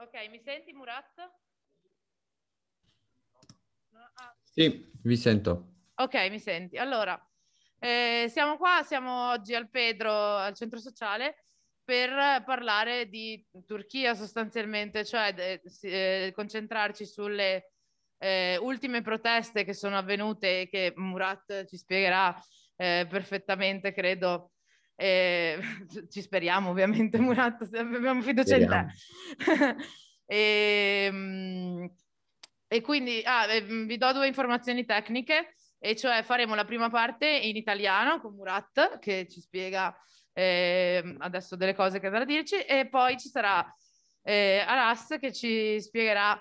Ok, mi senti Murat? Ah. Sì, vi sento. Ok, mi senti. Allora, eh, siamo qua, siamo oggi al Pedro, al centro sociale, per parlare di Turchia sostanzialmente, cioè eh, concentrarci sulle eh, ultime proteste che sono avvenute e che Murat ci spiegherà eh, perfettamente, credo, eh, ci speriamo ovviamente, Murat, abbiamo fiducia in te. e, ehm, e, quindi ah, mm, vi do due informazioni tecniche, e cioè faremo la prima parte in italiano con Murat che ci spiega eh, adesso delle cose che andrà a dirci e poi ci sarà eh, Aras che ci spiegherà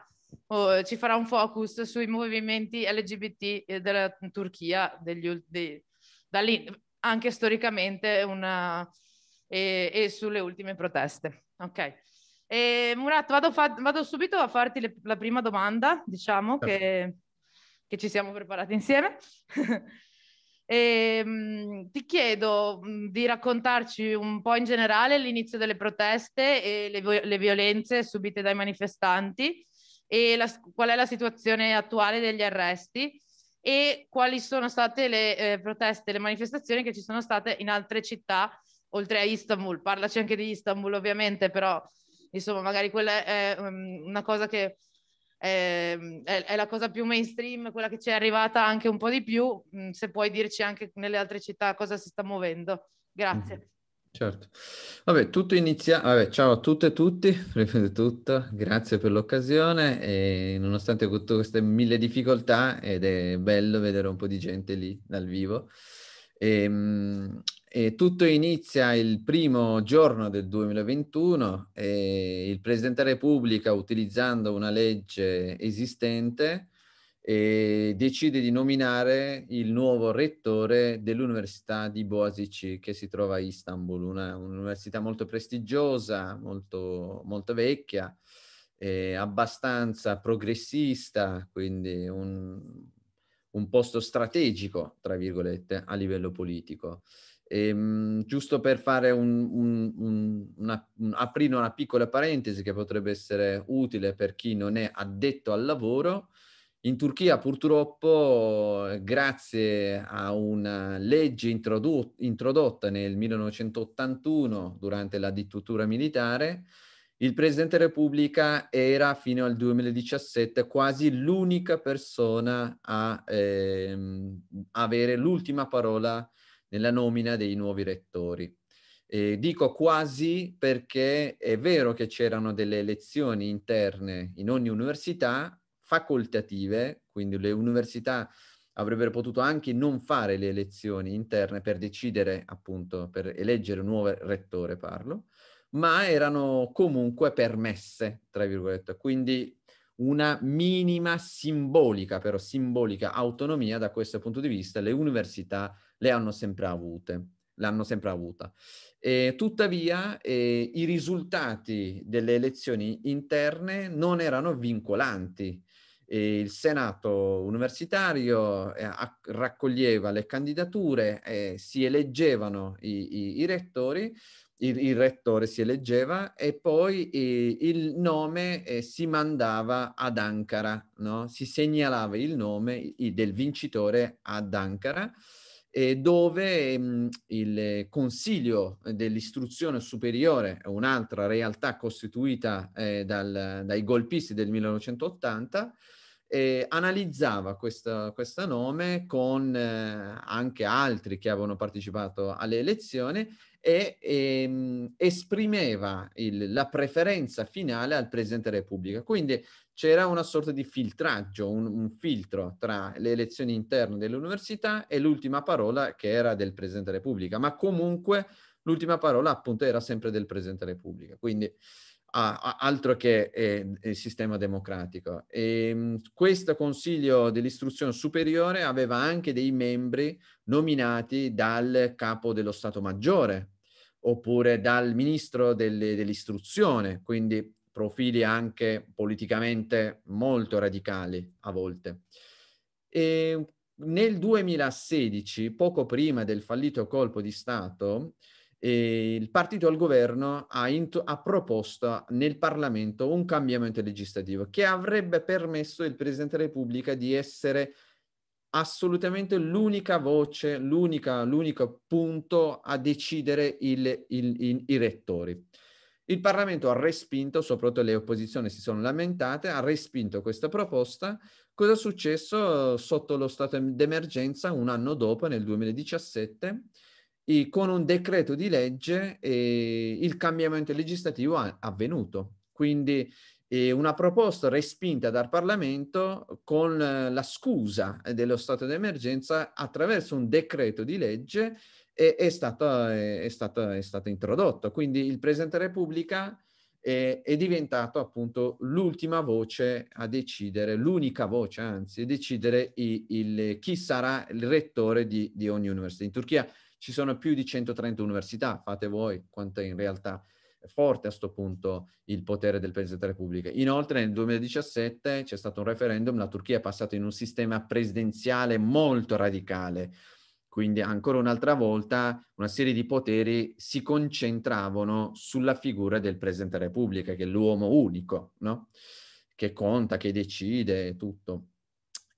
oh, ci farà un focus sui movimenti LGBT eh, della Turchia degli, de, anche storicamente una, eh, e, e, sulle ultime proteste. Ok. E Murat, vado, fa, vado subito a farti le, la prima domanda, diciamo certo. che, che, ci siamo preparati insieme. e, ehm, mh, ti chiedo mm, di raccontarci un po' in generale l'inizio delle proteste e le, le violenze subite dai manifestanti e la, qual è la situazione attuale degli arresti e quali sono state le eh, proteste, le manifestazioni che ci sono state in altre città, oltre a Istanbul. Parlaci anche di Istanbul ovviamente, però insomma magari quella è um, una cosa che è, ehm, è, è, la cosa più mainstream, quella che ci è arrivata anche un po' di più, mh, mm, se puoi dirci anche nelle altre città cosa si sta muovendo. Grazie. Mm-hmm. Certo. Vabbè, tutto inizia... Vabbè, ciao a tutte e tutti, prima di tutto, grazie per l'occasione e nonostante tutte queste mille difficoltà ed è bello vedere un po' di gente lì dal vivo. E, ehm, e tutto inizia il primo giorno del 2021 e il Presidente della Repubblica utilizzando una legge esistente e decide di nominare il nuovo rettore dell'Università di Boasici che si trova a Istanbul, una, un'università molto prestigiosa, molto, molto vecchia, eh, abbastanza progressista, quindi un, un posto strategico, tra virgolette, a livello politico. E, ehm, mh, giusto per fare un, un, un, una, un, aprire una piccola parentesi che potrebbe essere utile per chi non è addetto al lavoro, in Turchia purtroppo, grazie a una legge introdotta nel 1981 durante la dittatura militare, il Presidente della Repubblica era fino al 2017 quasi l'unica persona a ehm, avere l'ultima parola nella nomina dei nuovi rettori. Eh, dico quasi perché è vero che c'erano delle elezioni interne in ogni università, facoltative, quindi le università avrebbero potuto anche non fare le elezioni interne per decidere, appunto, per eleggere un nuovo rettore, parlo, ma erano comunque permesse, tra virgolette. Quindi una minima simbolica, però simbolica autonomia da questo punto di vista, le università le hanno sempre avute, l'hanno sempre avuta. E, tuttavia eh, i risultati delle elezioni interne non erano vincolanti, il Senato universitario eh, raccoglieva le candidature, eh, si eleggevano i, i, i rettori, il, il, rettore si eleggeva e poi eh, il nome eh, si mandava ad Ankara, no? si segnalava il nome i, del vincitore ad Ankara eh, dove mm, il Consiglio dell'Istruzione Superiore, un'altra realtà costituita eh, dal, dai golpisti del 1980, eh, analizzava questo, questo, nome con eh, anche altri che avevano partecipato alle elezioni e ehm, esprimeva il, la preferenza finale al Presidente della Repubblica. Quindi c'era una sorta di filtraggio, un, un filtro tra le elezioni interne dell'università e l'ultima parola che era del Presidente della Repubblica, ma comunque l'ultima parola appunto era sempre del Presidente della Repubblica. Quindi Ah, altro che eh, il sistema democratico. E, ehm, questo Consiglio dell'Istruzione Superiore aveva anche dei membri nominati dal capo dello Stato Maggiore oppure dal ministro delle, dell'istruzione, quindi profili anche politicamente molto radicali a volte. E ehm, nel 2016, poco prima del fallito colpo di Stato, e il partito al governo ha, int- ha, proposto nel Parlamento un cambiamento legislativo che avrebbe permesso al Presidente della Repubblica di essere assolutamente l'unica voce, l'unica, l'unico punto a decidere il, il, il, i rettori. Il Parlamento ha respinto, soprattutto le opposizioni si sono lamentate, ha respinto questa proposta. Cosa è successo sotto lo stato d'emergenza un anno dopo, nel 2017? e con un decreto di legge eh, il cambiamento legislativo è avvenuto. Quindi eh, una proposta respinta dal Parlamento con eh, la scusa dello stato d'emergenza attraverso un decreto di legge è, è, stata, eh, è, stata, è stata introdotta. Quindi il Presidente della Repubblica è, è diventato appunto l'ultima voce a decidere, l'unica voce anzi, a decidere il, il, chi sarà il rettore di, di ogni università. In Turchia ci sono più di 130 università, fate voi quanto è in realtà forte a questo punto il potere del Presidente della Repubblica. Inoltre nel 2017 c'è stato un referendum, la Turchia è passata in un sistema presidenziale molto radicale, quindi ancora un'altra volta una serie di poteri si concentravano sulla figura del Presidente della Repubblica, che è l'uomo unico, no? che conta, che decide tutto.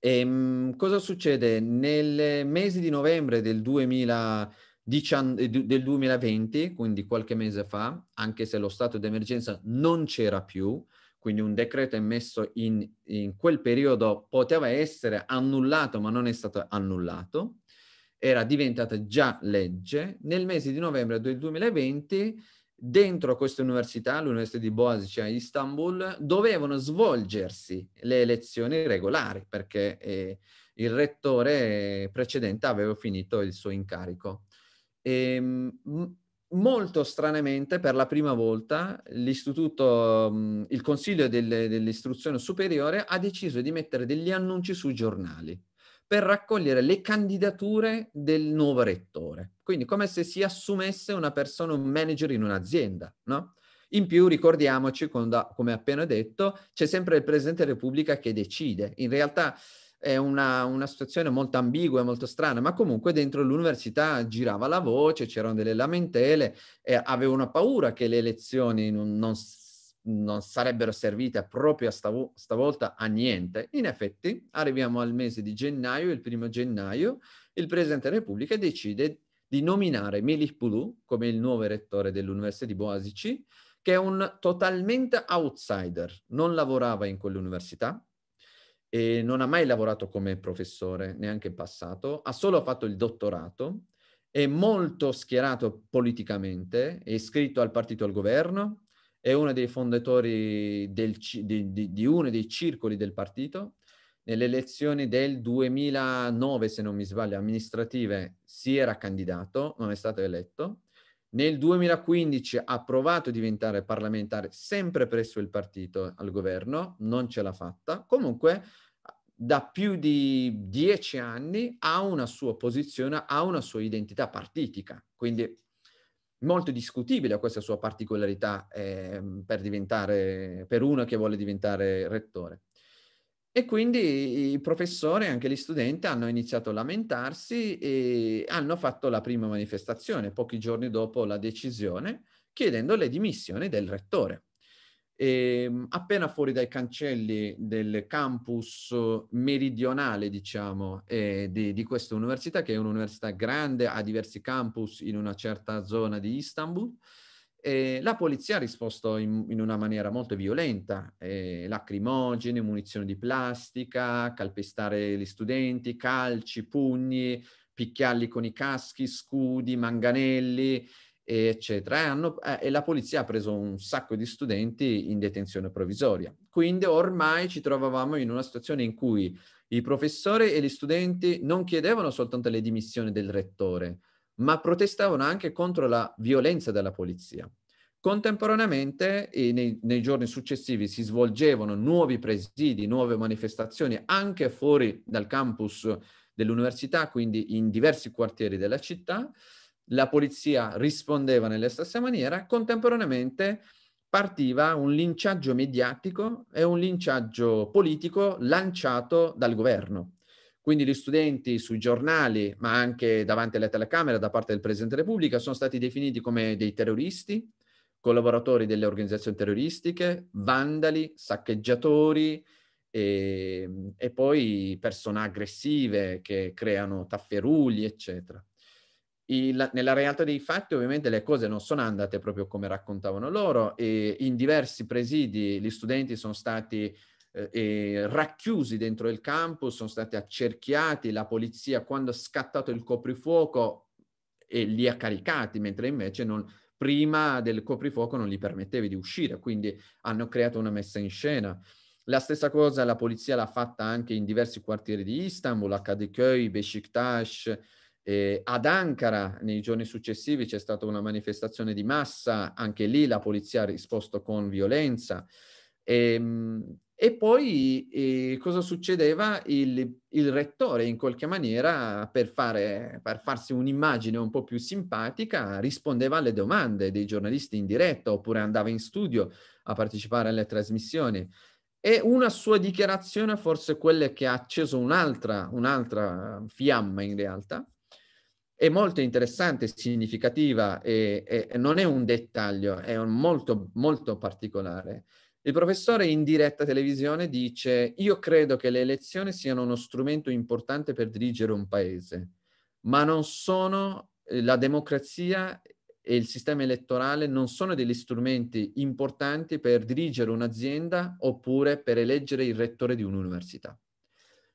E, ehm, cosa succede? Nel mese di novembre del, 2000, eh, del 2020, quindi qualche mese fa, anche se lo stato d'emergenza non c'era più, quindi un decreto emesso in, in quel periodo poteva essere annullato, ma non è stato annullato, era diventata già legge. Nel mese di novembre del 2020 dentro questa università, l'Università di Boğaziçi cioè a Istanbul, dovevano svolgersi le elezioni regolari perché eh, il rettore precedente aveva finito il suo incarico. E, ehm, molto stranamente, per la prima volta, mm, il Consiglio del, dell'Istruzione Superiore ha deciso di mettere degli annunci sui giornali per raccogliere le candidature del nuovo rettore. Quindi come se si assumesse una persona, un manager in un'azienda, no? In più ricordiamoci, quando, come appena detto, c'è sempre il Presidente della Repubblica che decide. In realtà è una, una, situazione molto ambigua, molto strana, ma comunque dentro l'università girava la voce, c'erano delle lamentele e avevano paura che le elezioni non, non non sarebbero servite proprio stav- stavolta a niente. In effetti, arriviamo al mese di gennaio, il primo gennaio, il Presidente della Repubblica decide di nominare Melih Pulu come il nuovo rettore dell'Università di Boasici, che è un totalmente outsider, non lavorava in quell'università, e non ha mai lavorato come professore, neanche in passato, ha solo fatto il dottorato, è molto schierato politicamente, è iscritto al partito al governo, è uno dei fondatori del, di, di, di, uno dei circoli del partito. Nelle elezioni del 2009, se non mi sbaglio, amministrative, si era candidato, non è stato eletto. Nel 2015 ha provato a diventare parlamentare sempre presso il partito al governo, non ce l'ha fatta. Comunque, da più di dieci anni ha una sua posizione, ha una sua identità partitica. Quindi molto discutibile questa sua particolarità eh, per, diventare, per uno che vuole diventare rettore. E quindi i professori, e anche gli studenti hanno iniziato a lamentarsi e hanno fatto la prima manifestazione pochi giorni dopo la decisione chiedendo le dimissioni del rettore. E, ehm, appena fuori dai cancelli del campus meridionale, diciamo, eh, di, di, questa università, che è un'università grande, ha diversi campus in una certa zona di Istanbul, eh, la polizia ha risposto in, in una maniera molto violenta, eh, lacrimogene, munizioni di plastica, calpestare gli studenti, calci, pugni, picchiarli con i caschi, scudi, manganelli, eccetera. E, hanno, eh, e, la polizia ha preso un sacco di studenti in detenzione provvisoria. Quindi ormai ci trovavamo in una situazione in cui i professori e gli studenti non chiedevano soltanto le dimissioni del rettore, ma protestavano anche contro la violenza della polizia. Contemporaneamente, nei, nei giorni successivi, si svolgevano nuovi presidi, nuove manifestazioni anche fuori dal campus dell'università, quindi in diversi quartieri della città, la polizia rispondeva nella stessa maniera, contemporaneamente partiva un linciaggio mediatico e un linciaggio politico lanciato dal governo. Quindi gli studenti sui giornali, ma anche davanti alle telecamere da parte del Presidente della Repubblica, sono stati definiti come dei terroristi, collaboratori delle organizzazioni terroristiche, vandali, saccheggiatori e, e poi persone aggressive che creano tafferugli, eccetera. Il, nella realtà dei fatti ovviamente le cose non sono andate proprio come raccontavano loro e in diversi presidi gli studenti sono stati eh, racchiusi dentro il campus, sono stati accerchiati, la polizia quando ha scattato il coprifuoco eh, li ha caricati, mentre invece non, prima del coprifuoco non gli permetteva di uscire, quindi hanno creato una messa in scena. La stessa cosa la polizia l'ha fatta anche in diversi quartieri di Istanbul, a Kadıköy, Beşiktaş, eh, ad Ankara nei giorni successivi c'è stata una manifestazione di massa, anche lì la polizia ha risposto con violenza. E, ehm, e poi e ehm, cosa succedeva? Il, il, rettore in qualche maniera, per, fare, per farsi un'immagine un po' più simpatica, rispondeva alle domande dei giornalisti in diretta oppure andava in studio a partecipare alle trasmissioni. E una sua dichiarazione, forse quella che ha acceso un'altra, un'altra fiamma in realtà, è molto interessante, significativa e, e non è un dettaglio, è un molto, molto particolare. Il professore in diretta televisione dice io credo che le elezioni siano uno strumento importante per dirigere un paese, ma non sono eh, la democrazia e il sistema elettorale non sono degli strumenti importanti per dirigere un'azienda oppure per eleggere il rettore di un'università.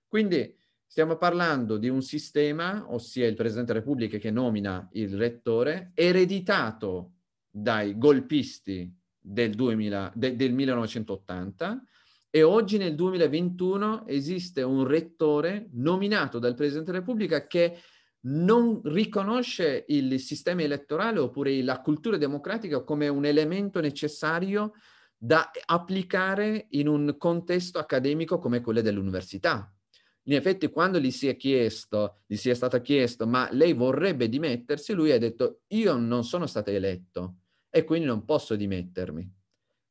Quindi Stiamo parlando di un sistema, ossia il Presidente della Repubblica che nomina il rettore, ereditato dai golpisti del, 2000, de, del 1980 e oggi nel 2021 esiste un rettore nominato dal Presidente della Repubblica che non riconosce il sistema elettorale oppure la cultura democratica come un elemento necessario da applicare in un contesto accademico come quello dell'università, in effetti quando gli si è chiesto, gli si è stato chiesto, ma lei vorrebbe dimettersi, lui ha detto io non sono stato eletto e quindi non posso dimettermi,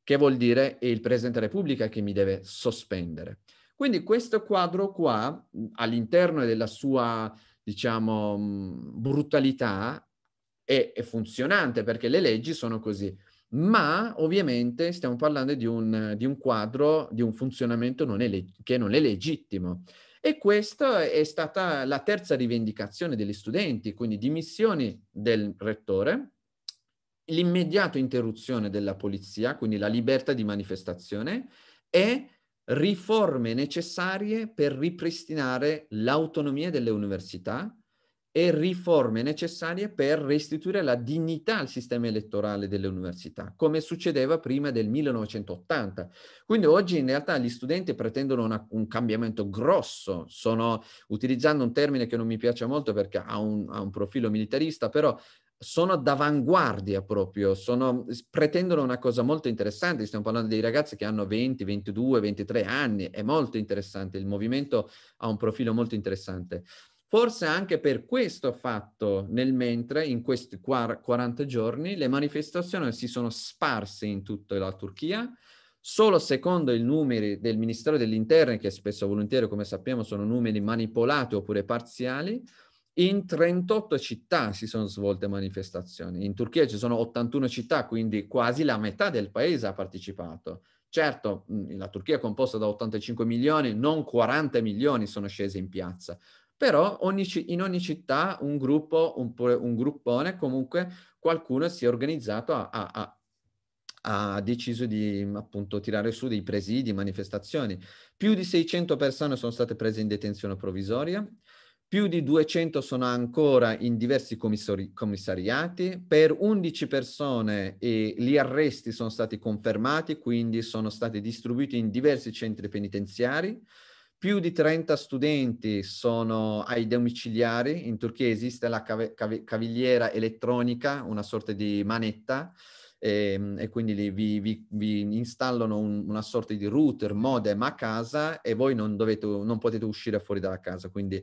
che vuol dire è il Presidente della Repubblica che mi deve sospendere. Quindi questo quadro qua, all'interno della sua, diciamo, brutalità, è, è funzionante perché le leggi sono così ma ovviamente stiamo parlando di un, di un quadro, di un funzionamento non è, che non è legittimo. E questa è stata la terza rivendicazione degli studenti, quindi dimissioni del rettore, l'immediata interruzione della polizia, quindi la libertà di manifestazione e riforme necessarie per ripristinare l'autonomia delle università, e riforme necessarie per restituire la dignità al sistema elettorale delle università, come succedeva prima del 1980. Quindi oggi in realtà gli studenti pretendono una, un cambiamento grosso, sono, utilizzando un termine che non mi piace molto perché ha un, ha un profilo militarista, però sono d'avanguardia proprio, sono, pretendono una cosa molto interessante, stiamo parlando dei ragazzi che hanno 20, 22, 23 anni, è molto interessante, il movimento ha un profilo molto interessante. Forse anche per questo fatto, nel mentre, in questi 40 giorni, le manifestazioni si sono sparse in tutta la Turchia, solo secondo i numeri del Ministero dell'Interno, che spesso volentieri, come sappiamo, sono numeri manipolati oppure parziali, in 38 città si sono svolte manifestazioni. In Turchia ci sono 81 città, quindi quasi la metà del paese ha partecipato. Certo, la Turchia è composta da 85 milioni, non 40 milioni sono scesi in piazza però ogni, in ogni città un gruppo, un, un, gruppone, comunque qualcuno si è organizzato, a, a, a, ha deciso di appunto tirare su dei presidi, manifestazioni. Più di 600 persone sono state prese in detenzione provvisoria, più di 200 sono ancora in diversi commissari- commissariati, per 11 persone eh, gli arresti sono stati confermati, quindi sono stati distribuiti in diversi centri penitenziari. Più di 30 studenti sono ai domiciliari, in Turchia esiste la cav- cav- cavigliera elettronica, una sorta di manetta, e, ehm, e quindi vi, vi, vi installano un, una sorta di router, modem a casa e voi non, dovete, non potete uscire fuori dalla casa, quindi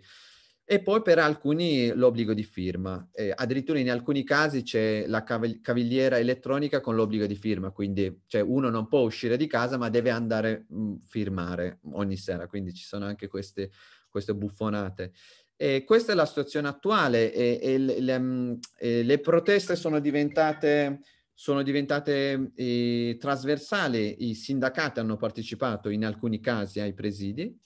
e poi per alcuni l'obbligo di firma. Eh, addirittura in alcuni casi c'è la cavigliera elettronica con l'obbligo di firma, quindi cioè, uno non può uscire di casa ma deve andare a mm, firmare ogni sera, quindi ci sono anche queste, queste buffonate. E questa è la situazione attuale e, e le, le, mm, le, proteste sono diventate, sono diventate eh, trasversali, i sindacati hanno partecipato in alcuni casi ai presidi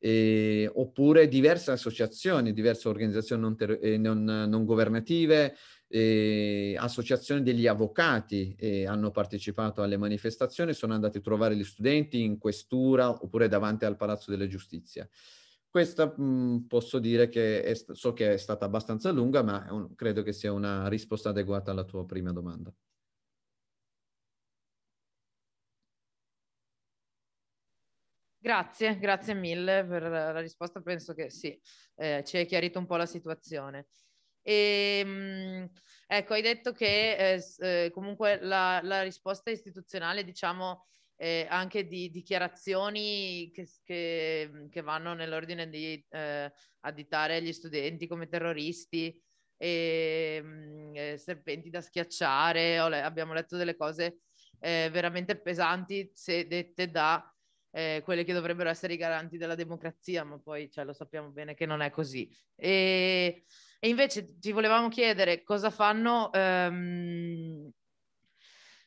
eh, oppure diverse associazioni, diverse organizzazioni non, ter- eh, non, non governative, eh, associazioni degli avvocati eh, hanno partecipato alle manifestazioni, sono andati a trovare gli studenti in questura oppure davanti al Palazzo della Giustizia. Questa mh, mm, posso dire che è, so che è stata abbastanza lunga, ma un, credo che sia una risposta adeguata alla tua prima domanda. Grazie, grazie mille per la risposta, penso che sì, eh, ci hai chiarito un po' la situazione. E, ehm, ecco, hai detto che eh, eh, comunque la, la, risposta istituzionale, diciamo, eh, anche di dichiarazioni che, che, che vanno nell'ordine di eh, additare gli studenti come terroristi, e, ehm, eh, serpenti da schiacciare, le, abbiamo letto delle cose eh, veramente pesanti se dette da eh, quelle che dovrebbero essere i garanti della democrazia, ma poi cioè, lo sappiamo bene che non è così. E, e invece ti volevamo chiedere cosa fanno, ehm,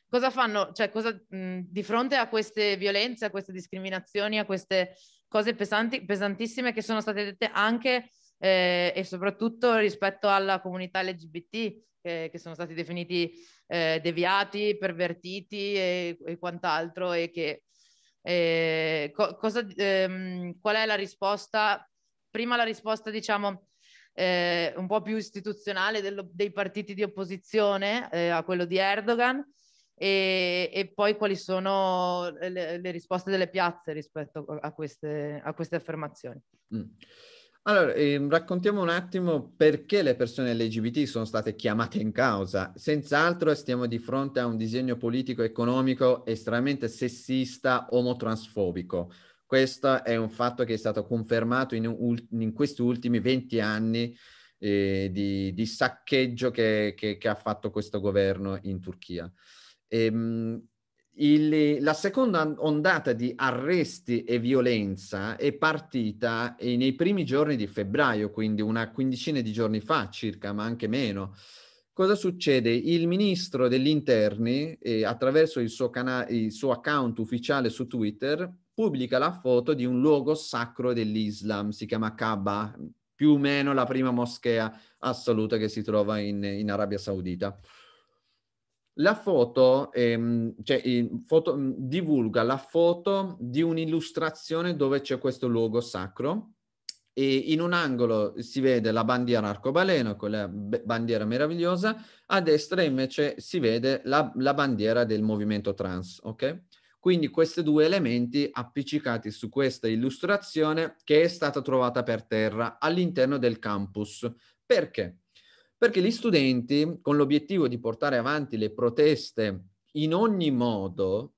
cosa fanno cioè, cosa, mh, di fronte a queste violenze, a queste discriminazioni, a queste cose pesanti, pesantissime che sono state dette anche eh, e soprattutto rispetto alla comunità LGBT. Che, che sono stati definiti eh, deviati, pervertiti e, e quant'altro, e che eh, co- cosa, ehm, qual è la risposta? Prima la risposta, diciamo, eh, un po' più istituzionale dello, dei partiti di opposizione eh, a quello di Erdogan e, e poi quali sono le, le, risposte delle piazze rispetto a queste, a queste affermazioni. Mm. Allora, ehm, raccontiamo un attimo perché le persone LGBT sono state chiamate in causa. Senz'altro stiamo di fronte a un disegno politico-economico estremamente sessista, omotransfobico. Questo è un fatto che è stato confermato in, ul- in questi ultimi 20 anni eh, di, di, saccheggio che, che, che, ha fatto questo governo in Turchia. Ehm, il, la seconda ondata di arresti e violenza è partita eh, nei primi giorni di febbraio, quindi una quindicina di giorni fa circa, ma anche meno. Cosa succede? Il ministro degli interni, eh, attraverso il suo, cana- il suo account ufficiale su Twitter, pubblica la foto di un luogo sacro dell'Islam, si chiama Kaaba, più o meno la prima moschea assoluta che si trova in, in Arabia Saudita. La foto, ehm, cioè, foto, mm, divulga la foto di un'illustrazione dove c'è questo luogo sacro e in un angolo si vede la bandiera arcobaleno, quella bandiera meravigliosa, a destra invece si vede la, la, bandiera del movimento trans, ok? Quindi questi due elementi appiccicati su questa illustrazione che è stata trovata per terra all'interno del campus. Perché? perché gli studenti, con l'obiettivo di portare avanti le proteste in ogni modo,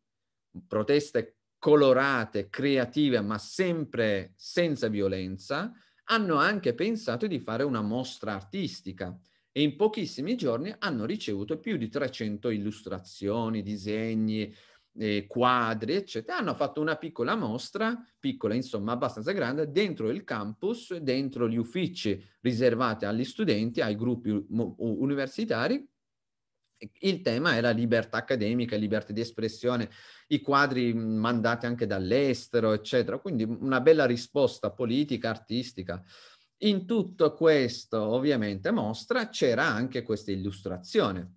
proteste colorate, creative, ma sempre senza violenza, hanno anche pensato di fare una mostra artistica e in pochissimi giorni hanno ricevuto più di 300 illustrazioni, disegni, eh, quadri, eccetera, hanno fatto una piccola mostra, piccola insomma abbastanza grande, dentro il campus, dentro gli uffici riservati agli studenti, ai gruppi universitari. Il tema era libertà accademica, libertà di espressione, i quadri mandati anche dall'estero, eccetera. Quindi una bella risposta politica, artistica. In tutto questo, ovviamente, mostra c'era anche questa illustrazione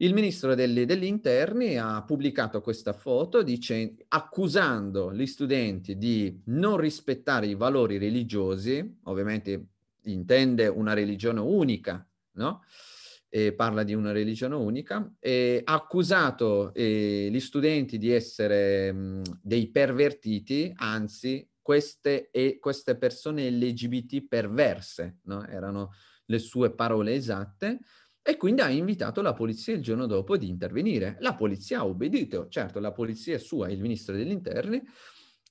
il ministro degli, degli interni ha pubblicato questa foto dice, accusando gli studenti di non rispettare i valori religiosi, ovviamente intende una religione unica, no? E parla di una religione unica, e ha accusato eh, gli studenti di essere mh, mm, dei pervertiti, anzi queste, e, queste persone LGBT perverse, no? erano le sue parole esatte, e quindi ha invitato la polizia il giorno dopo di intervenire. La polizia ha obbedito, certo la polizia è sua, è il ministro degli interni,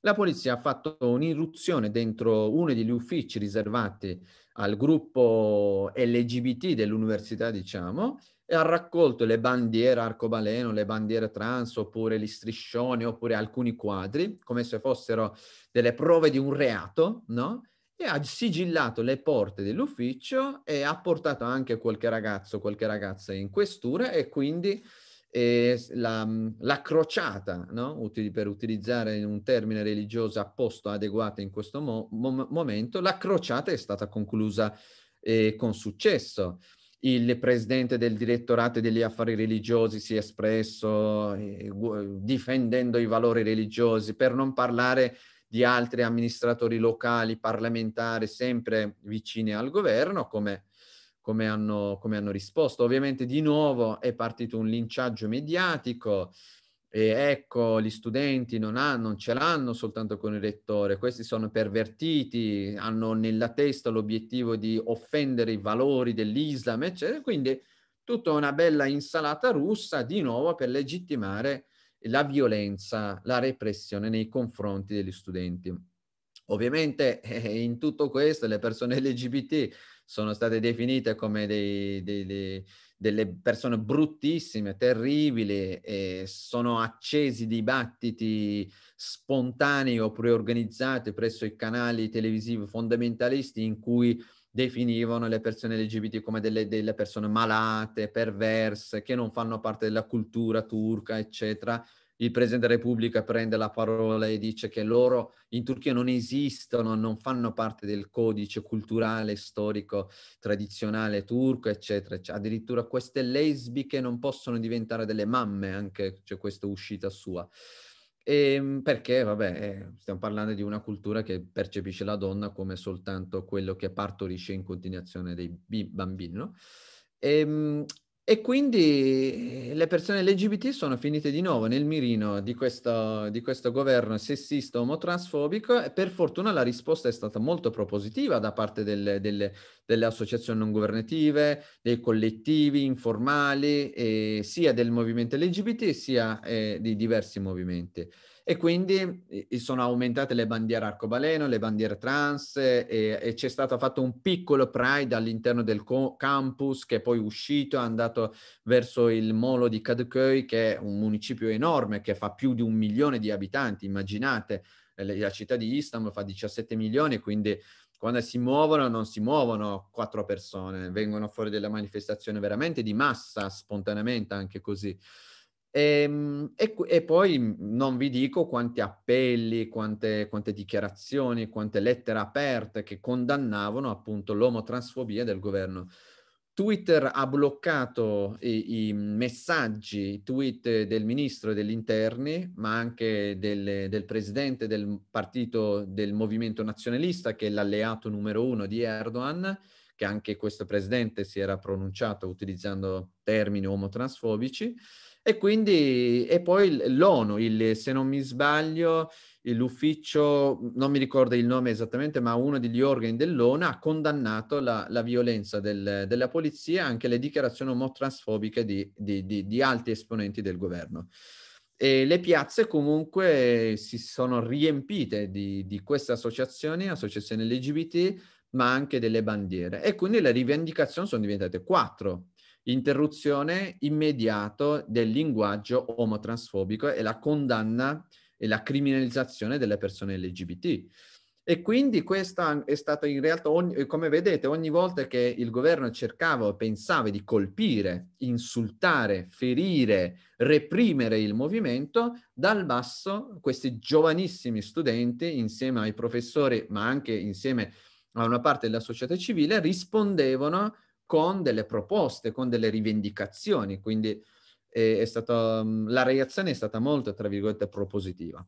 la polizia ha fatto un'irruzione dentro uno degli uffici riservati al gruppo LGBT dell'università, diciamo, e ha raccolto le bandiere arcobaleno, le bandiere trans, oppure gli striscioni, oppure alcuni quadri, come se fossero delle prove di un reato, no? e ha sigillato le porte dell'ufficio e ha portato anche qualche ragazzo, qualche ragazza in questura e quindi eh, la, mm, la, crociata, no? Utili, per utilizzare un termine religioso apposto adeguato in questo mo- mo- momento, la crociata è stata conclusa eh, con successo. Il presidente del direttorato degli affari religiosi si è espresso eh, difendendo i valori religiosi, per non parlare di altri amministratori locali, parlamentari, sempre vicini al governo, come, come, hanno, come hanno risposto. Ovviamente di nuovo è partito un linciaggio mediatico, e ecco gli studenti non, hanno, non ce l'hanno soltanto con il rettore, questi sono pervertiti, hanno nella testa l'obiettivo di offendere i valori dell'Islam, eccetera. Quindi tutta una bella insalata russa di nuovo per legittimare la violenza, la repressione nei confronti degli studenti. Ovviamente eh, in tutto questo le persone LGBT sono state definite come dei, dei, dei, delle persone bruttissime, terribili, eh, sono accesi dibattiti spontanei o preorganizzati presso i canali televisivi fondamentalisti in cui definivano le persone LGBT come delle, delle, persone malate, perverse, che non fanno parte della cultura turca, eccetera. Il Presidente della Repubblica prende la parola e dice che loro in Turchia non esistono, non fanno parte del codice culturale, storico, tradizionale turco, eccetera. eccetera. Addirittura queste lesbiche non possono diventare delle mamme, anche c'è cioè questa uscita sua. E ehm, perché, vabbè, eh, stiamo parlando di una cultura che percepisce la donna come soltanto quello che partorisce in continuazione dei bambini, no? E, ehm, e quindi eh, le persone LGBT sono finite di nuovo nel mirino di questo, di questo governo sessista omotransfobico e per fortuna la risposta è stata molto propositiva da parte delle, delle, delle associazioni non governative, dei collettivi informali, eh, sia del movimento LGBT sia eh, di diversi movimenti. E quindi sono aumentate le bandiere arcobaleno, le bandiere trans e, e c'è stato fatto un piccolo pride all'interno del co- campus che è poi uscito, è andato verso il molo di Kadköy che è un municipio enorme che fa più di un milione di abitanti, immaginate, eh, la città di Istanbul fa 17 milioni, quindi quando si muovono non si muovono quattro persone, vengono fuori delle manifestazioni veramente di massa, spontaneamente anche così. Ehm, e, e, e, poi mhmm, non vi dico quanti appelli, quante, quante, dichiarazioni, quante lettere aperte che condannavano appunto l'omotransfobia del governo. Twitter ha bloccato i, i messaggi, i tweet del ministro degli interni, ma anche del, del presidente del partito del movimento nazionalista, che è l'alleato numero uno di Erdogan, che anche questo presidente si era pronunciato utilizzando termini omotransfobici. E quindi, e poi l'ONU, il, se non mi sbaglio, l'ufficio, non mi ricordo il nome esattamente, ma uno degli organi dell'ONU ha condannato la, la violenza del, della polizia, e anche le dichiarazioni omotransfobiche di, di, di, di alti esponenti del governo. E le piazze comunque si sono riempite di, di queste associazioni, associazioni LGBT, ma anche delle bandiere. E quindi le rivendicazioni sono diventate quattro interruzione immediata del linguaggio omotransfobico e la condanna e la criminalizzazione delle persone LGBT. E quindi questa è stata in realtà, ogni, come vedete, ogni volta che il governo cercava o pensava di colpire, insultare, ferire, reprimere il movimento, dal basso questi giovanissimi studenti, insieme ai professori, ma anche insieme a una parte della società civile, rispondevano con delle proposte, con delle rivendicazioni, quindi è, è stata, mm, la reazione è stata molto, tra virgolette, propositiva.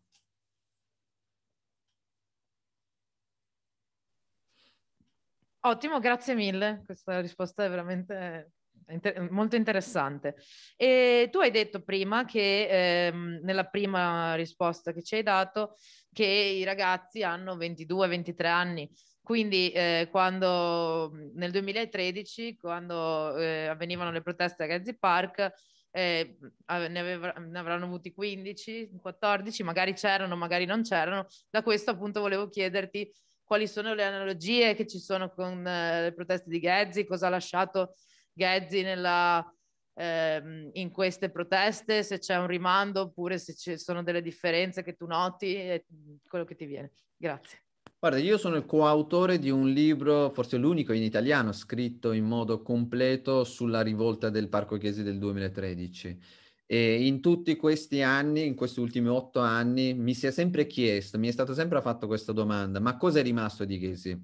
Ottimo, grazie mille. Questa risposta è veramente eh, inter- molto interessante. E tu hai detto prima che ehm, nella prima risposta che ci hai dato che i ragazzi hanno 22-23 anni. Quindi eh, quando mhmm, nel 2013, quando eh, avvenivano le proteste a Gezi Park, eh, mhmm, ne, aveva, ne, avranno avuti 15, 14, magari c'erano, magari non c'erano. Da questo appunto volevo chiederti quali sono le analogie che ci sono con eh, le proteste di Gezi, cosa ha lasciato Gezi nella, ehm, in queste proteste, se c'è un rimando oppure se ci sono delle differenze che tu noti, mhmm, quello che ti viene. Grazie. Guarda, io sono il coautore di un libro, forse l'unico in italiano, scritto in modo completo sulla rivolta del Parco Chiesi del 2013. E in tutti questi anni, in questi ultimi otto anni, mi si è sempre chiesto, mi è stata sempre fatta questa domanda, ma cosa è rimasto di Chiesi?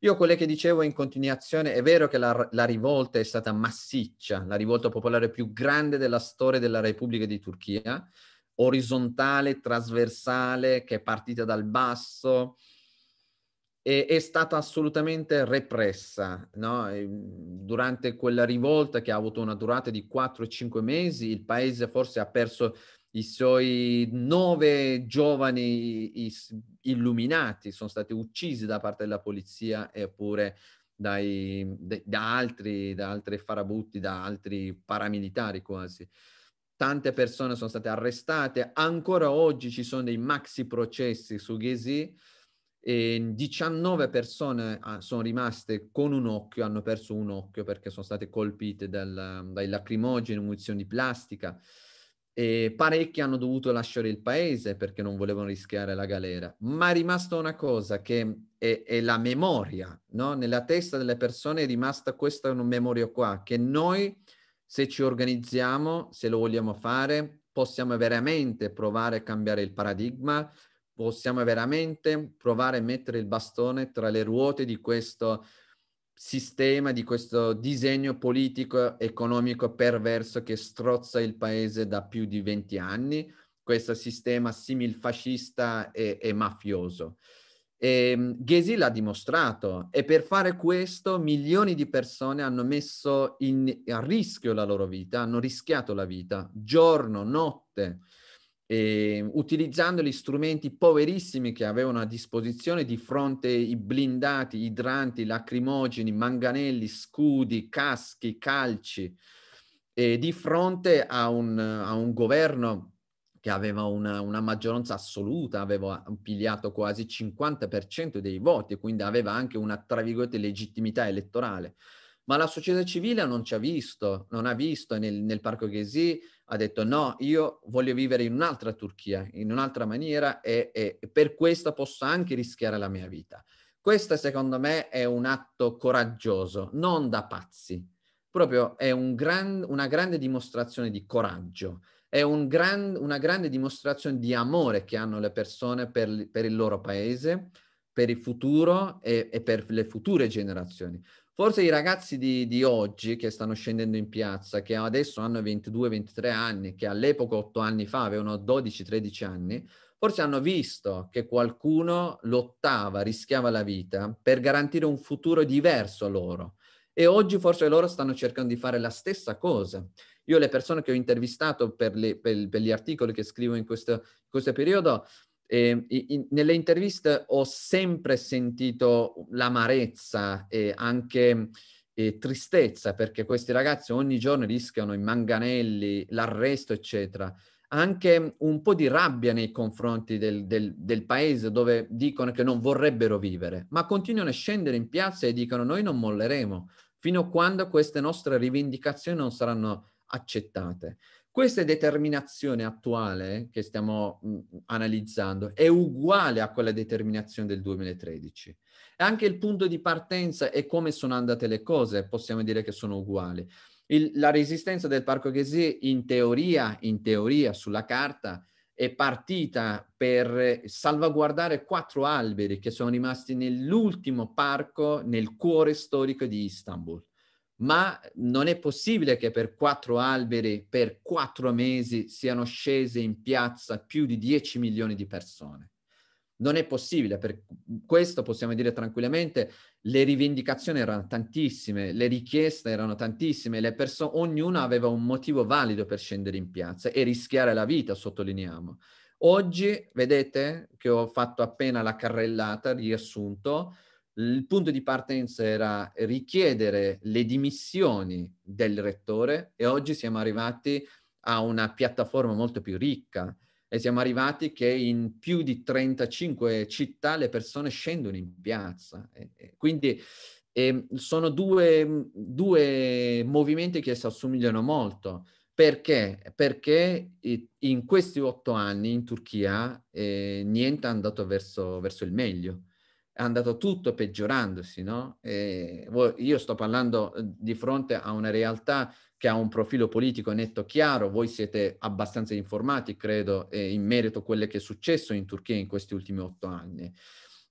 Io quello che dicevo in continuazione, è vero che la, la rivolta è stata massiccia, la rivolta popolare più grande della storia della Repubblica di Turchia, orizzontale, trasversale, che è partita dal basso, è, è stata assolutamente repressa. No? Mhmm, durante quella rivolta che ha avuto una durata di 4-5 mesi, il paese forse ha perso i suoi nove giovani illuminati, sono stati uccisi da parte della polizia eppure dai, da, altri, da altri farabutti, da altri paramilitari quasi. Tante persone sono state arrestate, ancora oggi ci sono dei maxi processi su Ghesi, Ehm, e 19 persone ah, sono rimaste con un occhio, hanno perso un occhio perché sono state colpite dal, dai lacrimogeni, munizioni di plastica. E parecchi hanno dovuto lasciare il paese perché non volevano rischiare la galera. Ma è rimasta una cosa che è, è la memoria, no? Nella testa delle persone è rimasta questa memoria qua, che noi se ci organizziamo, se lo vogliamo fare, possiamo veramente provare a cambiare il paradigma, possiamo veramente provare a mettere il bastone tra le ruote di questo sistema, di questo disegno politico economico perverso che strozza il paese da più di 20 anni, questo sistema similfascista e, e mafioso. E ehm, Ghesi l'ha dimostrato e per fare questo milioni di persone hanno messo in, a rischio la loro vita, hanno rischiato la vita giorno, notte eh, utilizzando gli strumenti poverissimi che avevano a disposizione di fronte ai blindati, idranti, lacrimogeni, manganelli, scudi, caschi, calci, e di fronte a un, a un, governo che aveva una, una maggioranza assoluta, aveva pigliato quasi il 50% dei voti, quindi aveva anche una, tra virgolette, legittimità elettorale ma la società civile non ci ha visto, non ha visto nel, nel parco Ghesi, ha detto no, io voglio vivere in un'altra Turchia, in un'altra maniera e, e per questo posso anche rischiare la mia vita. Questo secondo me è un atto coraggioso, non da pazzi, proprio è un gran, una grande dimostrazione di coraggio, è un gran, una grande dimostrazione di amore che hanno le persone per, per il loro paese, per il futuro e, e, per le future generazioni. Forse i ragazzi di, di, oggi che stanno scendendo in piazza, che adesso hanno 22-23 anni, che all'epoca 8 anni fa avevano 12-13 anni, forse hanno visto che qualcuno lottava, rischiava la vita per garantire un futuro diverso a loro. E oggi forse loro stanno cercando di fare la stessa cosa. Io le persone che ho intervistato per, le, per, per gli articoli che scrivo in questo, in questo periodo, eh, in, nelle interviste ho sempre sentito l'amarezza e anche eh, tristezza perché questi ragazzi ogni giorno rischiano i manganelli, l'arresto, eccetera. Anche un po' di rabbia nei confronti del, del, del paese dove dicono che non vorrebbero vivere, ma continuano a scendere in piazza e dicono noi non molleremo fino a quando queste nostre rivendicazioni non saranno accettate. Questa determinazione attuale che stiamo mh, mm, analizzando è uguale a quella determinazione del 2013. Anche il punto di partenza e come sono andate le cose possiamo dire che sono uguali. Il, la resistenza del Parco Ghesi in teoria, in teoria sulla carta, è partita per salvaguardare quattro alberi che sono rimasti nell'ultimo parco nel cuore storico di Istanbul ma non è possibile che per quattro alberi, per quattro mesi, siano scese in piazza più di 10 milioni di persone. Non è possibile, per questo possiamo dire tranquillamente, le rivendicazioni erano tantissime, le richieste erano tantissime, le perso- ognuno aveva un motivo valido per scendere in piazza e rischiare la vita, sottolineiamo. Oggi, vedete che ho fatto appena la carrellata, riassunto, il punto di partenza era richiedere le dimissioni del rettore e oggi siamo arrivati a una piattaforma molto più ricca e siamo arrivati che in più di 35 città le persone scendono in piazza. quindi eh, sono due, due movimenti che si assomigliano molto. Perché? Perché in questi otto anni in Turchia eh, niente è andato verso, verso il meglio è andato tutto peggiorandosi, no? E io sto parlando eh, di fronte a una realtà che ha un profilo politico netto chiaro, voi siete abbastanza informati, credo, in merito a quello che è successo in Turchia in questi ultimi otto anni.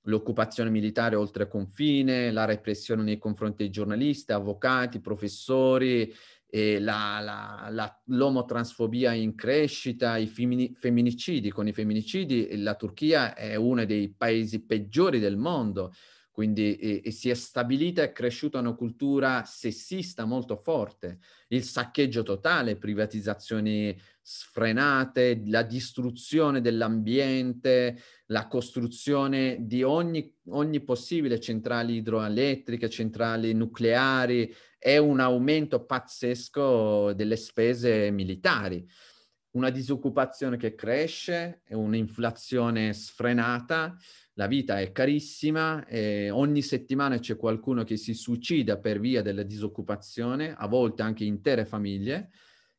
L'occupazione militare oltre confine, la repressione nei confronti dei giornalisti, avvocati, professori, l'omotransfobia in crescita, i femmini, femminicidi. Con i femminicidi la Turchia è uno dei paesi peggiori del mondo. Quindi e, e si è stabilita e cresciuta una cultura sessista molto forte, il saccheggio totale, privatizzazioni sfrenate, la distruzione dell'ambiente, la costruzione di ogni, ogni possibile centrali idroelettriche, centrali nucleari è un aumento pazzesco delle spese militari una disoccupazione che cresce, un'inflazione sfrenata, la vita è carissima, ogni settimana c'è qualcuno che si suicida per via della disoccupazione, a volte anche intere famiglie,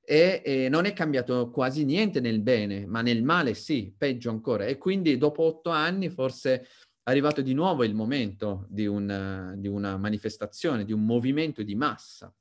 e, e non è cambiato quasi niente nel bene, ma nel male sì, peggio ancora. E quindi dopo otto anni forse è arrivato di nuovo il momento di una, di una manifestazione, di un movimento di massa.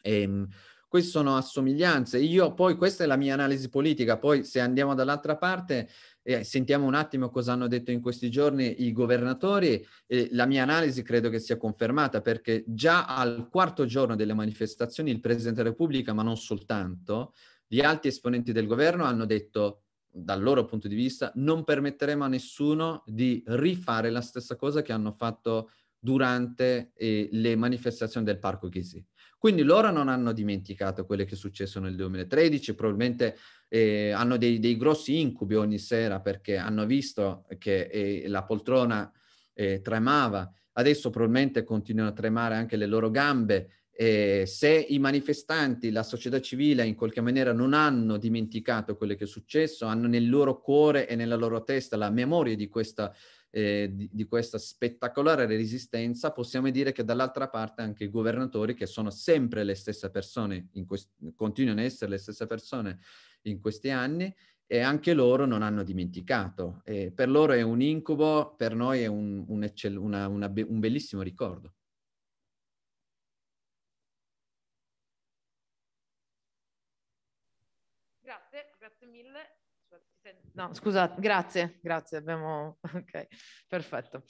E, ehm, queste sono assomiglianze. Io poi, questa è la mia analisi politica, poi se andiamo dall'altra parte eh, sentiamo un attimo cosa hanno detto in questi giorni i governatori e la mia analisi credo che sia confermata perché già al quarto giorno delle manifestazioni il Presidente della Repubblica, ma non soltanto, gli alti esponenti del governo hanno detto dal loro punto di vista non permetteremo a nessuno di rifare la stessa cosa che hanno fatto durante eh, le manifestazioni del Parco Ghisi. Quindi loro non hanno dimenticato quello che è successo nel 2013, probabilmente eh, hanno dei, dei, grossi incubi ogni sera perché hanno visto che eh, la poltrona eh, tremava, adesso probabilmente continuano a tremare anche le loro gambe. Eh, se i manifestanti, la società civile in qualche maniera non hanno dimenticato quello che è successo, hanno nel loro cuore e nella loro testa la memoria di questa eh, di, di, questa spettacolare resistenza, possiamo dire che dall'altra parte anche i governatori, che sono sempre le stesse persone, quest- continuano a essere le stesse persone in questi anni, e anche loro non hanno dimenticato. E per loro è un incubo, per noi è un, un, eccell- una, una be- un bellissimo ricordo. No, scusa, grazie, grazie, abbiamo... Ok, perfetto.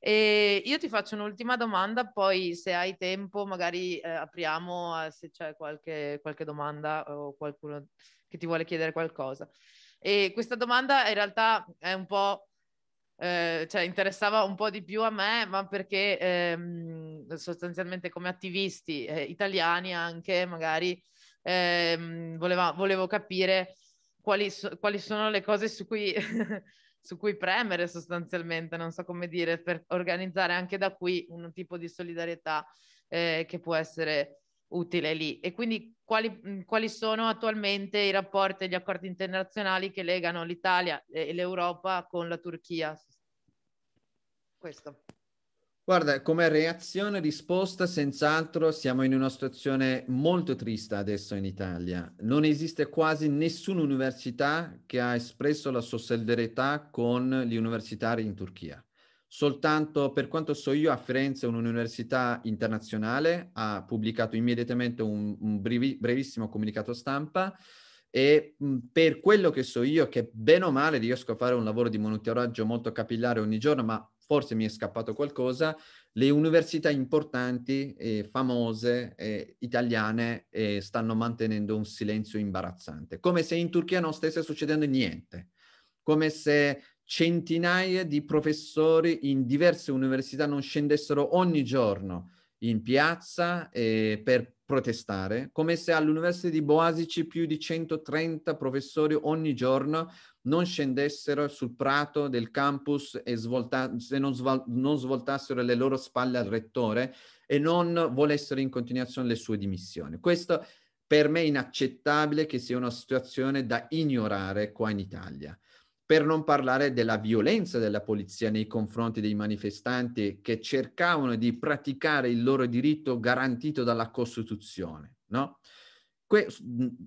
E io ti faccio un'ultima domanda, poi se hai tempo magari eh, apriamo a, eh, se c'è qualche, qualche domanda o qualcuno che ti vuole chiedere qualcosa. E questa domanda in realtà è un po' Eh, cioè, interessava un po' di più a me, ma perché ehm, sostanzialmente come attivisti eh, italiani anche magari ehm, voleva, volevo capire quali, so, quali sono le cose su cui, su cui premere sostanzialmente, non so come dire, per organizzare anche da qui un tipo di solidarietà eh, che può essere utile lì. E quindi quali, quali sono attualmente i rapporti e gli accordi internazionali che legano l'Italia e l'Europa con la Turchia? Questo. Guarda, come reazione risposta, senz'altro siamo in una situazione molto triste adesso in Italia. Non esiste quasi nessuna università che ha espresso la sua solidarietà con gli universitari in Turchia. Soltanto per quanto so io, a Firenze un'università internazionale ha pubblicato immediatamente un, un brevi, brevissimo comunicato stampa e per quello che so io, che bene o male riesco a fare un lavoro di monitoraggio molto capillare ogni giorno, ma forse mi è scappato qualcosa, le università importanti, eh, famose, e italiane, eh, stanno mantenendo un silenzio imbarazzante, come se in Turchia non stesse succedendo niente, come se centinaia di professori in diverse università non scendessero ogni giorno in piazza eh, per protestare, come se all'Università di Boasici più di 130 professori ogni giorno non scendessero sul prato del campus e svolta- se non, sval- non svoltassero le loro spalle al rettore e non volessero in continuazione le sue dimissioni. Questo per me è inaccettabile che sia una situazione da ignorare qua in Italia per non parlare della violenza della polizia nei confronti dei manifestanti che cercavano di praticare il loro diritto garantito dalla Costituzione, no? Que-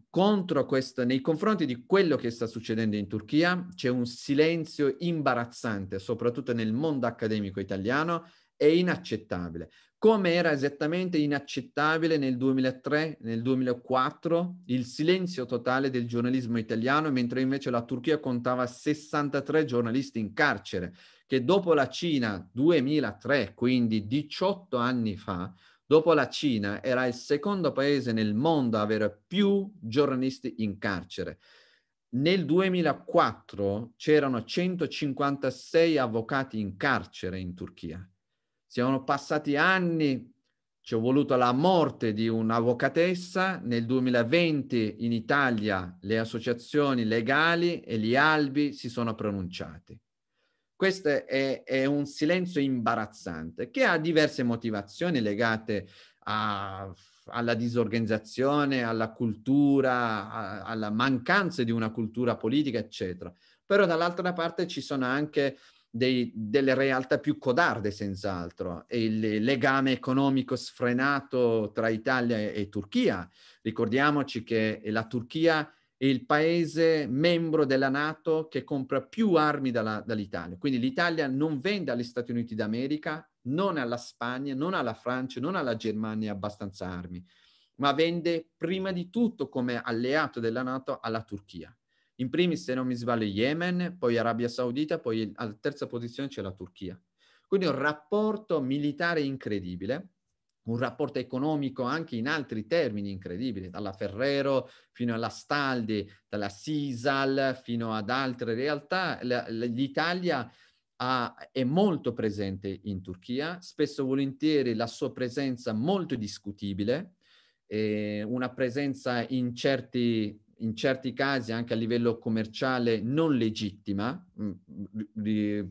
contro questo, nei confronti di quello che sta succedendo in Turchia c'è un silenzio imbarazzante, soprattutto nel mondo accademico italiano, è inaccettabile come era esattamente inaccettabile nel 2003, nel 2004, il silenzio totale del giornalismo italiano, mentre invece la Turchia contava 63 giornalisti in carcere, che dopo la Cina 2003, quindi 18 anni fa, dopo la Cina era il secondo paese nel mondo ad avere più giornalisti in carcere. Nel 2004 c'erano 156 avvocati in carcere in Turchia siamo passati anni, ci è voluta la morte di un'avvocatessa, nel 2020 in Italia le associazioni legali e gli albi si sono pronunciati. Questo è, è un silenzio imbarazzante che ha diverse motivazioni legate a, alla disorganizzazione, alla cultura, a, alla mancanza di una cultura politica, eccetera. Però dall'altra parte ci sono anche dei, delle realtà più codarde senz'altro e il legame economico sfrenato tra Italia e, e Turchia. Ricordiamoci che la Turchia è il paese membro della Nato che compra più armi dalla, dall'Italia. Quindi l'Italia non vende agli Stati Uniti d'America, non alla Spagna, non alla Francia, non alla Germania abbastanza armi, ma vende prima di tutto come alleato della Nato alla Turchia. In primis, se non mi sbaglio, Yemen, poi Arabia Saudita, poi alla terza posizione c'è la Turchia. Quindi un rapporto militare incredibile, un rapporto economico anche in altri termini incredibile, dalla Ferrero fino alla Staldi, dalla Sisal fino ad altre realtà. L'Italia ha, è molto presente in Turchia, spesso volentieri la sua presenza molto discutibile, eh, una presenza in certi in certi casi anche a livello commerciale non legittima. Mm, mm,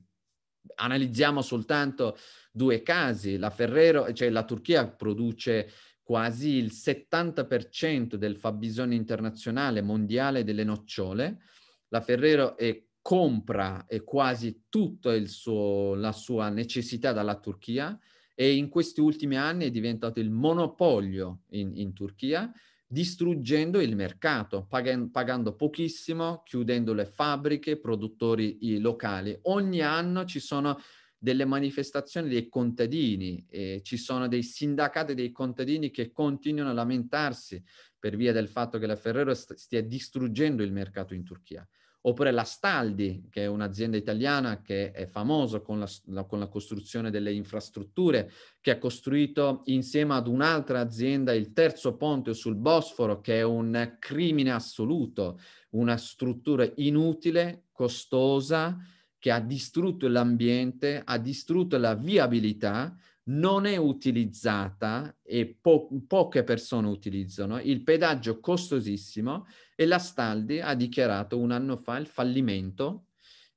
analizziamo soltanto due casi, la Ferrero, cioè la Turchia produce quasi il 70% del fabbisogno internazionale mondiale delle nocciole. La Ferrero è, compra è quasi tutta la sua necessità dalla Turchia e in questi ultimi anni è diventato il monopolio in, in Turchia distruggendo il mercato, pag- pagando pochissimo, chiudendo le fabbriche, produttori locali. Ogni anno ci sono delle manifestazioni dei contadini, e eh, ci sono dei sindacati dei contadini che continuano a lamentarsi per via del fatto che la Ferrero st- stia distruggendo il mercato in Turchia oppure la Staldi, che è un'azienda italiana che è famosa con la, con la, costruzione delle infrastrutture, che ha costruito insieme ad un'altra azienda il terzo ponte sul Bosforo, che è un crimine assoluto, una struttura inutile, costosa, che ha distrutto l'ambiente, ha distrutto la viabilità non è utilizzata e po- poche persone utilizzano, il pedaggio costosissimo e la Staldi ha dichiarato un anno fa il fallimento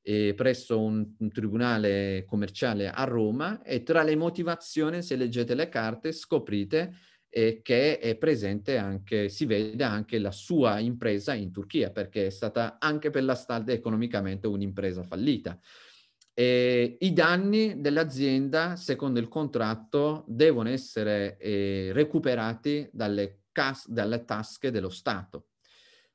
eh, presso un, un, tribunale commerciale a Roma e tra le motivazioni, se leggete le carte, scoprite eh, che è presente anche, si vede anche la sua impresa in Turchia perché è stata anche per la Staldi economicamente un'impresa fallita eh, i danni dell'azienda, secondo il contratto, devono essere eh, recuperati dalle, cas- dalle, tasche dello Stato.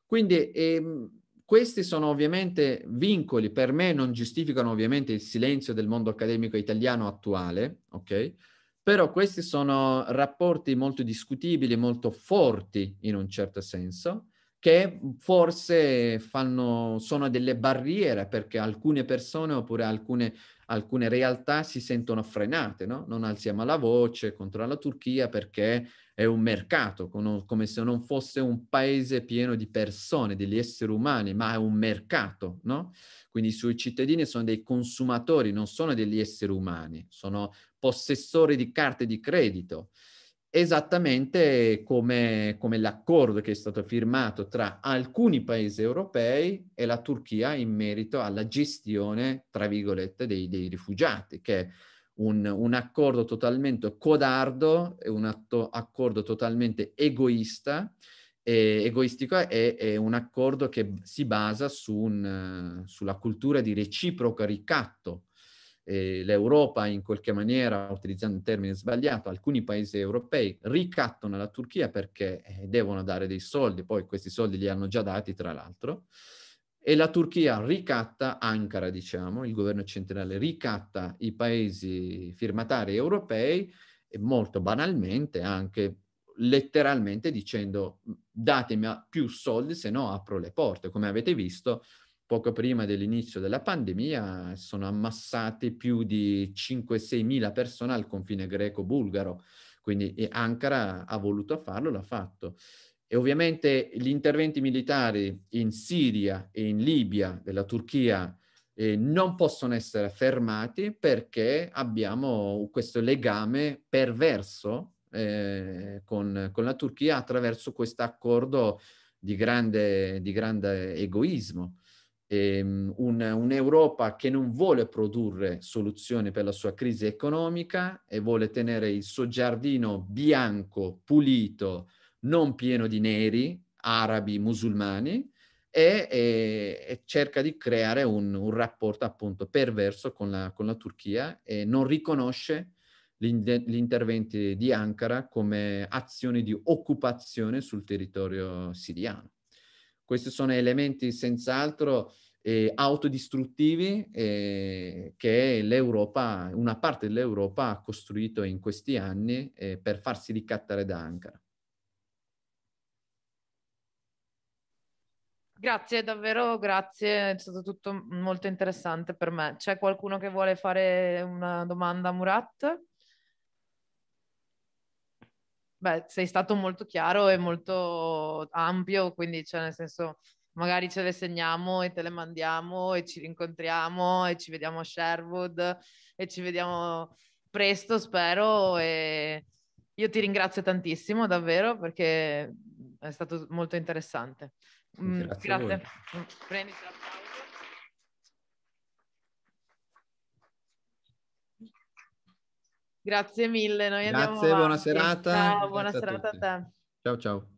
Quindi ehm, questi sono ovviamente vincoli, per me non giustificano ovviamente il silenzio del mondo accademico italiano attuale, ok? Però questi sono rapporti molto discutibili, molto forti in un certo senso, che mhmm, forse fanno, sono delle barriere perché alcune persone oppure alcune, alcune realtà si sentono frenate, no? non alziamo la voce contro la Turchia perché è un mercato, come se non fosse un paese pieno di persone, degli esseri umani, ma è un mercato, no? Quindi i suoi cittadini sono dei consumatori, non sono degli esseri umani, sono possessori di carte di credito esattamente come, come, l'accordo che è stato firmato tra alcuni paesi europei e la Turchia in merito alla gestione, tra virgolette, dei, dei rifugiati, che è un, un, accordo totalmente codardo, è un atto, accordo totalmente egoista, e, egoistico è, è, un accordo che si basa su un, sulla cultura di reciproco ricatto eh, l'Europa in qualche maniera, utilizzando un termine sbagliato, alcuni paesi europei ricattano la Turchia perché eh, devono dare dei soldi, poi questi soldi li hanno già dati tra l'altro, e la Turchia ricatta Ankara, diciamo, il governo centrale ricatta i paesi firmatari europei e molto banalmente anche letteralmente dicendo datemi più soldi se no apro le porte, come avete visto poco prima dell'inizio della pandemia sono ammassate più di 5-6 mila persone al confine greco-bulgaro, quindi Ankara ha voluto farlo, l'ha fatto. E ovviamente gli interventi militari in Siria e in Libia della Turchia eh, non possono essere fermati perché abbiamo questo legame perverso eh, con, con, la Turchia attraverso questo accordo di di grande egoismo ehm, un'Europa che non vuole produrre soluzioni per la sua crisi economica e vuole tenere il suo giardino bianco, pulito, non pieno di neri, arabi, musulmani, e, e, e cerca di creare un, un rapporto appunto perverso con la, con la, Turchia e non riconosce gli interventi di Ankara come azioni di occupazione sul territorio siriano. Questi sono elementi senz'altro eh, autodistruttivi eh, che l'Europa, una parte dell'Europa ha costruito in questi anni eh, per farsi ricattare da Ankara. Grazie, davvero grazie, è stato tutto molto interessante per me. C'è qualcuno che vuole fare una domanda a Murat? beh, sei stato molto chiaro e molto ampio, quindi cioè nel senso magari ce le segniamo e te le mandiamo e ci rincontriamo e ci vediamo a Sherwood e ci vediamo presto, spero. E io ti ringrazio tantissimo davvero perché è stato molto interessante. Mm, grazie. Mm, grazie. Prendi la Grazie mille, noi Grazie, andiamo Grazie, buona serata. Ciao, buona Grazie serata a, a te. Ciao ciao.